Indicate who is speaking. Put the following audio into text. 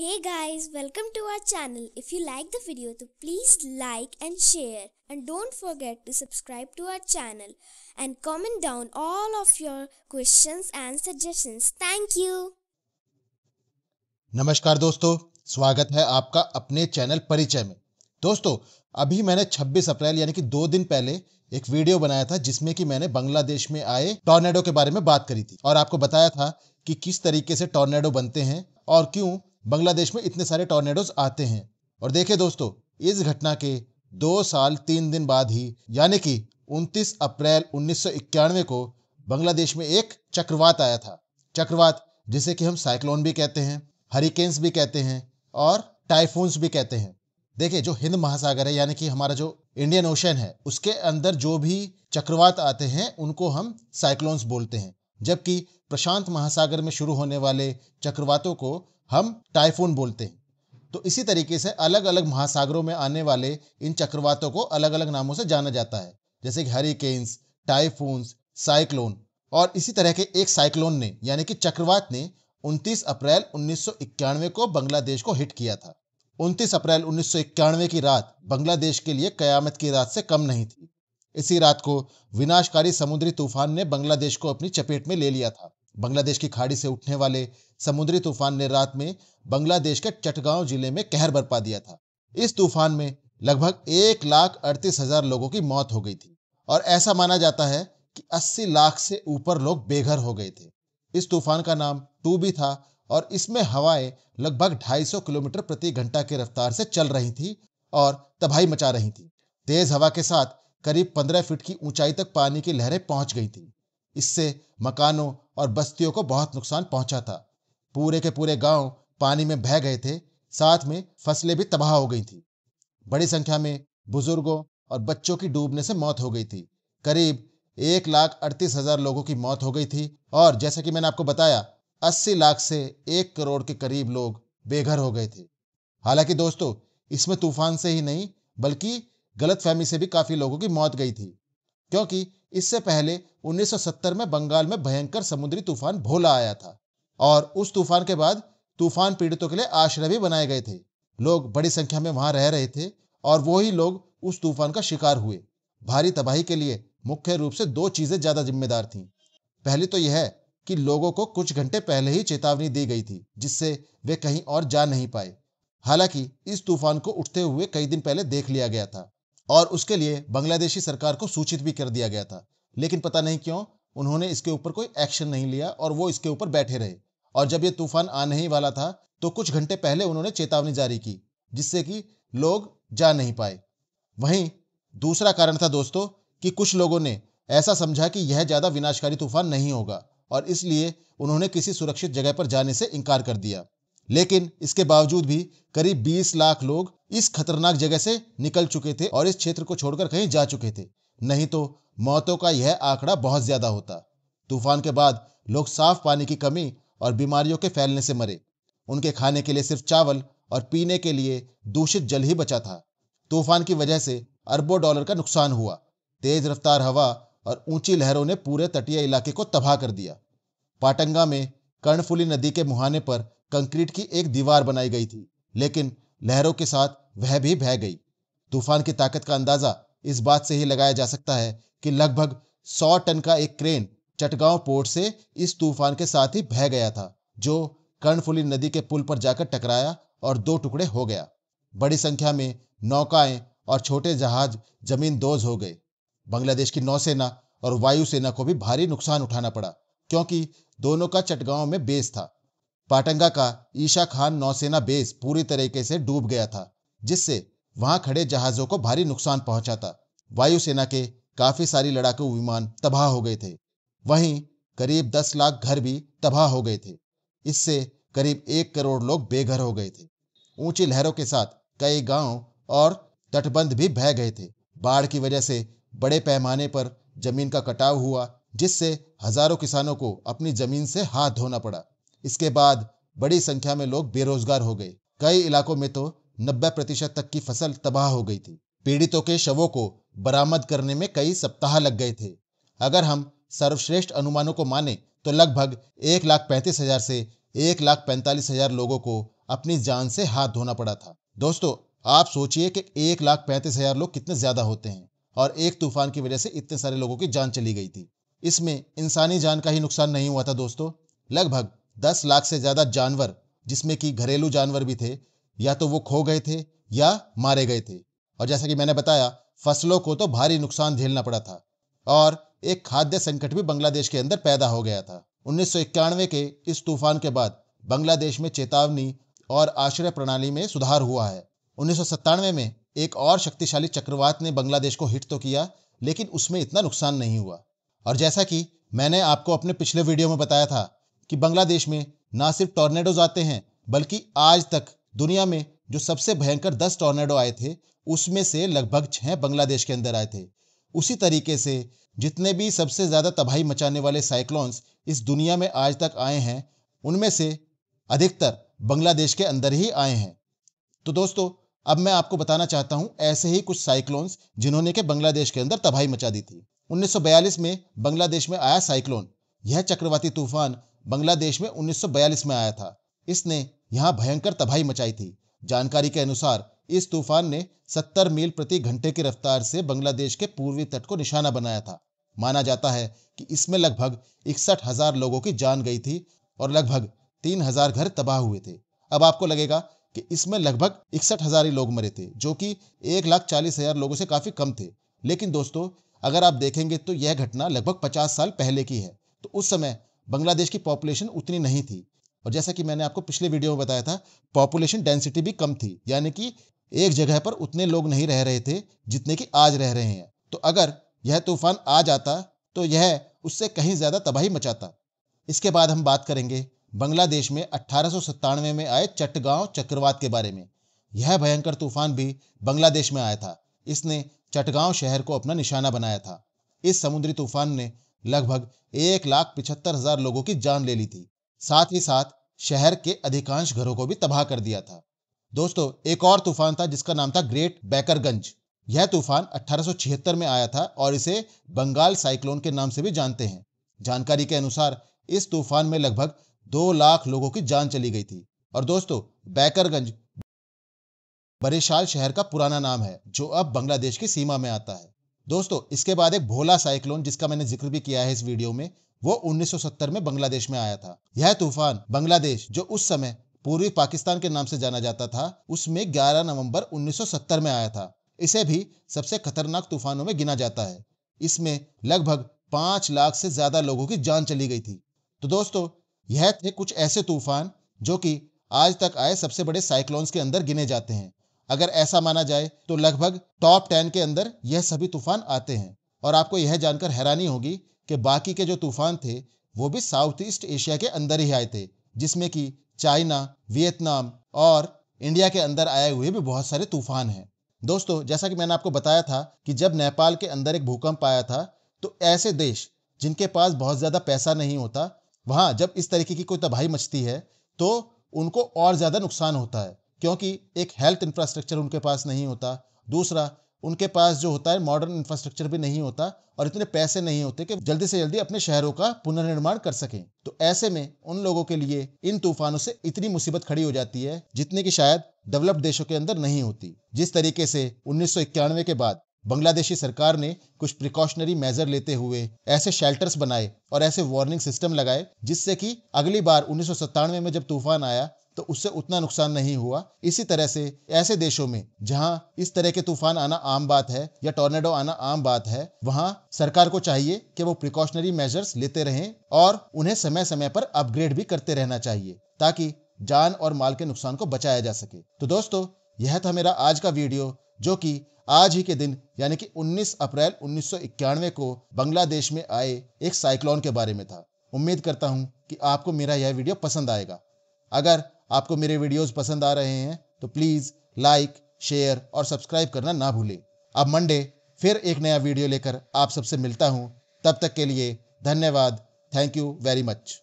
Speaker 1: Hey guys, welcome to our channel. If you like the video, then please like and share. And don't forget to subscribe to our channel and comment down all of your questions and suggestions. Thank you. नमस्कार दोस्तों स्वागत है आपका अपने channel परिचय में दोस्तों अभी मैंने 26 अप्रैल यानी कि दो दिन पहले एक वीडियो बनाया था जिसमें कि मैंने बांग्लादेश में आए टॉर्नेडो के बारे में बात करी थी और आपको बताया था कि किस तरीके से टॉर्नेडो बनते हैं और क्यों बांग्लादेश में इतने सारे टॉर्नेडोज आते हैं और देखे दोस्तों इस घटना के दो साल तीन दिन बाद ही यानी कि 29 अप्रैल उन्नीस को बांग्लादेश में एक चक्रवात आया था चक्रवात जिसे कि हम साइक्लोन भी कहते हैं हरिकेन्स भी कहते हैं और टाइफून्स भी कहते हैं देखिए जो हिंद महासागर है यानी कि हमारा जो इंडियन ओशन है उसके अंदर जो भी चक्रवात आते हैं उनको हम साइक्लोन्स बोलते हैं जबकि प्रशांत महासागर में शुरू होने वाले चक्रवातों को हम टाइफून बोलते हैं तो इसी तरीके से अलग अलग महासागरों में आने वाले इन चक्रवातों को अलग अलग नामों से जाना जाता है जैसे कि हरिकेन्स टाइफून्स साइक्लोन और इसी तरह के एक साइक्लोन ने यानी कि चक्रवात ने 29 अप्रैल उन्नीस को बांग्लादेश को हिट किया था 29 अप्रैल उन्नीस की रात बांग्लादेश के लिए कयामत की रात से कम नहीं थी इसी रात को विनाशकारी समुद्री तूफान ने बांग्लादेश को अपनी चपेट में ले लिया था बांग्लादेश की खाड़ी से उठने वाले समुद्री तूफान ने रात में बांग्लादेश के चटगांव जिले में कहर बरपा दिया था इस तूफान में लगभग एक लाख अड़तीस हजार लोगों की मौत हो गई थी और ऐसा माना जाता है कि 80 लाख से ऊपर लोग बेघर हो गए थे इस तूफान का नाम टूबी था और इसमें हवाएं लगभग 250 किलोमीटर प्रति घंटा की रफ्तार से चल रही थी और तबाही मचा रही थी तेज हवा के साथ करीब 15 फीट की ऊंचाई तक पानी की लहरें पहुंच गई थी इससे मकानों और बस्तियों को बहुत नुकसान पहुंचा था पूरे के पूरे गांव पानी में बह गए थे साथ में फसलें भी तबाह हो गई थी बड़ी संख्या में बुजुर्गों और बच्चों की डूबने से मौत हो गई थी करीब एक लाख अड़तीस हजार लोगों की मौत हो गई थी और जैसा कि मैंने आपको बताया अस्सी लाख से एक करोड़ के करीब लोग बेघर हो गए थे हालांकि दोस्तों इसमें तूफान से ही नहीं बल्कि गलतफहमी से भी काफी लोगों की मौत गई थी क्योंकि इससे पहले 1970 में बंगाल में भयंकर समुद्री तूफान भोला आया था और उस तूफान के बाद तूफान पीड़ितों के लिए आश्रय भी बनाए गए थे लोग बड़ी संख्या में वहां रह रहे थे और वही लोग उस तूफान का शिकार हुए भारी तबाही के लिए मुख्य रूप से दो चीजें ज्यादा जिम्मेदार थी पहली तो यह है कि लोगों को कुछ घंटे पहले ही चेतावनी दी गई थी जिससे वे कहीं और जा नहीं पाए हालांकि इस तूफान को उठते हुए कई दिन पहले देख लिया गया था और उसके लिए बांग्लादेशी सरकार को सूचित भी कर दिया गया था लेकिन पता नहीं क्यों उन्होंने इसके ऊपर कोई एक्शन नहीं लिया और वो इसके ऊपर बैठे रहे और जब ये तूफान आने ही वाला था तो कुछ घंटे पहले उन्होंने चेतावनी जारी की जिससे कि लोग जा नहीं पाए वहीं दूसरा कारण था दोस्तों कि कुछ लोगों ने ऐसा समझा कि यह ज़्यादा विनाशकारी तूफान नहीं होगा और इसलिए उन्होंने किसी सुरक्षित जगह पर जाने से इनकार कर दिया लेकिन इसके बावजूद भी करीब 20 लाख लोग इस खतरनाक जगह से निकल चुके थे और इस क्षेत्र को छोड़कर कहीं जा चुके थे नहीं तो मौतों का यह आंकड़ा बहुत ज्यादा होता तूफान के बाद लोग साफ पानी की कमी और बीमारियों के फैलने से मरे उनके खाने के लिए सिर्फ चावल और पीने के लिए दूषित जल ही बचा था तूफान की वजह से अरबों डॉलर का नुकसान हुआ तेज रफ्तार हवा और ऊंची लहरों ने पूरे तटीय इलाके को तबाह कर दिया पाटंगा में कर्णफुली नदी के मुहाने पर कंक्रीट की एक दीवार बनाई गई थी लेकिन लहरों के साथ वह भी बह गई तूफान की ताकत का अंदाजा इस बात से ही लगाया जा सकता है कि लगभग सौ टन का एक क्रेन चटगांव पोर्ट से इस तूफान के साथ ही बह गया था जो कर्णफुली नदी के पुल पर जाकर टकराया और दो टुकड़े हो गया बड़ी संख्या में नौकाएं और छोटे जहाज जमीन दोज हो गए बांग्लादेश की नौसेना और वायुसेना को भी भारी नुकसान उठाना पड़ा क्योंकि दोनों का चटगांव में बेस था पाटंगा का ईशा खान नौसेना बेस पूरी तरीके से डूब गया था जिससे वहां खड़े जहाजों को भारी नुकसान पहुंचा था वायुसेना के काफी सारी लड़ाकू विमान तबाह हो गए थे वहीं करीब दस लाख घर भी तबाह हो गए थे इससे करीब एक करोड़ लोग बेघर हो गए थे ऊंची लहरों के साथ कई गांव और तटबंध भी बह गए थे बाढ़ की वजह से बड़े पैमाने पर जमीन का कटाव हुआ जिससे हजारों किसानों को अपनी जमीन से हाथ धोना पड़ा इसके बाद बड़ी संख्या में लोग बेरोजगार हो गए कई इलाकों में तो नब्बे प्रतिशत तक की फसल तबाह हो गई थी पीड़ितों के शवों को बरामद करने में कई सप्ताह लग गए थे अगर हम सर्वश्रेष्ठ अनुमानों को माने तो लगभग एक लाख पैंतीस हजार से एक लाख पैंतालीस हजार लोगों को अपनी जान से हाथ धोना पड़ा था दोस्तों आप सोचिए कि एक लाख पैंतीस हजार लोग कितने ज्यादा होते हैं और एक तूफान की वजह से इतने सारे लोगों की जान चली गई थी इसमें इंसानी जान का ही नुकसान नहीं हुआ था दोस्तों लगभग दस लाख से ज़्यादा जानवर जिसमें कि घरेलू जानवर भी थे या तो वो खो गए थे या मारे गए थे और जैसा कि मैंने बताया फसलों को तो भारी नुकसान झेलना पड़ा था और एक खाद्य संकट भी बांग्लादेश के अंदर पैदा हो गया था उन्नीस के इस तूफान के बाद बांग्लादेश में चेतावनी और आश्रय प्रणाली में सुधार हुआ है उन्नीस में एक और शक्तिशाली चक्रवात ने बांग्लादेश को हिट तो किया लेकिन उसमें इतना नुकसान नहीं हुआ और जैसा कि मैंने आपको अपने पिछले वीडियो में बताया था कि बांग्लादेश में ना सिर्फ टॉर्नेडोज आते हैं बल्कि आज तक दुनिया में जो सबसे भयंकर दस टॉर्नेडो आए थे उसमें से लगभग छह बांग्लादेश के अंदर आए थे उसी तरीके से जितने भी सबसे ज़्यादा तबाही मचाने वाले साइक्लोन्स इस दुनिया में आज तक आए हैं उनमें से अधिकतर बांग्लादेश के अंदर ही आए हैं तो दोस्तों अब मैं आपको बताना चाहता हूं ऐसे ही कुछ साइक्लोन्स जिन्होंने के बांग्लादेश के अंदर तबाही मचा दी थी 1942 में बांग्लादेश में आया साइक्लोन यह चक्रवाती तूफान बांग्लादेश में 1942 में आया था इसने यहां भयंकर तबाही मचाई थी जानकारी के अनुसार इस तूफान ने 70 मील प्रति घंटे की रफ्तार से बांग्लादेश के पूर्वी तट को निशाना बनाया था माना जाता है कि इसमें लगभग इकसठ हजार लोगों की जान गई थी और लगभग तीन हजार घर तबाह हुए थे अब आपको लगेगा कि इसमें लगभग इकसठ हजार ही लोग मरे थे जो कि एक लाख चालीस हजार लोगों से काफी कम थे लेकिन दोस्तों अगर आप देखेंगे तो यह घटना लगभग पचास साल पहले की है तो उस समय बांग्लादेश की पॉपुलेशन उतनी नहीं थी और जैसा कि मैंने आपको पिछले वीडियो में बताया था पॉपुलेशन डेंसिटी भी कम थी यानी कि एक जगह पर उतने लोग नहीं रह रहे थे जितने कि आज रह रहे हैं तो अगर यह तूफान आ जाता तो यह उससे कहीं ज़्यादा तबाही मचाता इसके बाद हम बात करेंगे बांग्लादेश में अट्ठारह में आए चटगांव चक्रवात के बारे में यह भयंकर तूफान भी बांग्लादेश में आया था इसने चटगांव शहर को अपना निशाना बनाया था इस समुद्री तूफान ने लगभग एक लाख पिछहत्तर हजार लोगों की जान ले ली थी साथ ही साथ शहर के अधिकांश घरों को भी तबाह कर दिया था दोस्तों एक और तूफान था जिसका नाम था ग्रेट बैकरगंज यह तूफान अठारह में आया था और इसे बंगाल साइक्लोन के नाम से भी जानते हैं जानकारी के अनुसार इस तूफान में लगभग दो लाख लोगों की जान चली गई थी और दोस्तों बैकरगंज बरेशाल शहर का पुराना नाम है जो अब बांग्लादेश की सीमा में आता है दोस्तों इसके बाद एक भोला साइक्लोन जिसका मैंने जिक्र भी किया है इस वीडियो में वो 1970 में बांग्लादेश में आया था यह तूफान बांग्लादेश जो उस समय पूर्वी पाकिस्तान के नाम से जाना जाता था उसमें 11 नवंबर 1970 में आया था इसे भी सबसे खतरनाक तूफानों में गिना जाता है इसमें लगभग पांच लाख से ज्यादा लोगों की जान चली गई थी तो दोस्तों यह थे कुछ ऐसे तूफान जो कि आज तक आए सबसे बड़े साइक्लोन्स के अंदर गिने जाते हैं अगर ऐसा माना जाए तो लगभग टॉप टेन के अंदर यह सभी तूफान आते हैं और आपको यह जानकर हैरानी होगी कि बाकी के जो तूफान थे वो भी साउथ ईस्ट एशिया के अंदर ही आए थे जिसमें कि चाइना वियतनाम और इंडिया के अंदर आए हुए भी बहुत सारे तूफान हैं दोस्तों जैसा कि मैंने आपको बताया था कि जब नेपाल के अंदर एक भूकंप आया था तो ऐसे देश जिनके पास बहुत ज़्यादा पैसा नहीं होता वहां जब इस तरीके की कोई तबाही मचती है तो उनको और ज़्यादा नुकसान होता है क्योंकि एक हेल्थ इंफ्रास्ट्रक्चर उनके पास नहीं होता दूसरा उनके पास जो होता है मॉडर्न इंफ्रास्ट्रक्चर भी नहीं होता और इतने पैसे नहीं होते कि जल्दी से जल्दी अपने शहरों का पुनर्निर्माण कर सकें तो ऐसे में उन लोगों के लिए इन तूफानों से इतनी मुसीबत खड़ी हो जाती है जितने की शायद डेवलप्ड देशों के अंदर नहीं होती जिस तरीके से उन्नीस के बाद बांग्लादेशी सरकार ने कुछ प्रिकॉशनरी मेजर लेते हुए ऐसे शेल्टर्स बनाए और ऐसे वार्निंग सिस्टम लगाए जिससे कि अगली बार उन्नीस में जब तूफान आया तो उससे उतना नुकसान नहीं हुआ इसी तरह से ऐसे देशों में जहां इस तरह के तूफान आना आम बात है या टोर्नेडो आना आम बात है वहां सरकार को चाहिए कि वो प्रिकॉशनरी मेजर्स लेते रहें और उन्हें समय समय पर अपग्रेड भी करते रहना चाहिए ताकि जान और माल के नुकसान को बचाया जा सके तो दोस्तों यह था मेरा आज का वीडियो जो कि आज ही के दिन यानी कि 19 अप्रैल उन्नीस को बांग्लादेश में आए एक साइक्लोन के बारे में था उम्मीद करता हूं कि आपको मेरा यह वीडियो पसंद आएगा अगर आपको मेरे वीडियोस पसंद आ रहे हैं तो प्लीज़ लाइक शेयर और सब्सक्राइब करना ना भूलें अब मंडे फिर एक नया वीडियो लेकर आप सबसे मिलता हूँ तब तक के लिए धन्यवाद थैंक यू वेरी मच